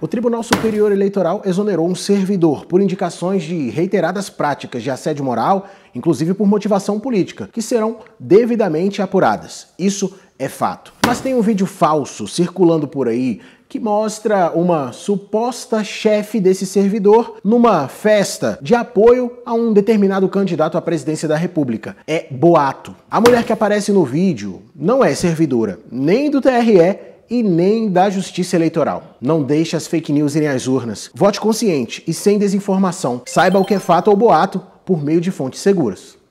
O Tribunal Superior Eleitoral exonerou um servidor por indicações de reiteradas práticas de assédio moral, inclusive por motivação política, que serão devidamente apuradas. Isso é fato. Mas tem um vídeo falso circulando por aí que mostra uma suposta chefe desse servidor numa festa de apoio a um determinado candidato à presidência da República. É boato. A mulher que aparece no vídeo não é servidora nem do TRE e nem da justiça eleitoral. Não deixe as fake news irem às urnas. Vote consciente e sem desinformação. Saiba o que é fato ou boato por meio de fontes seguras.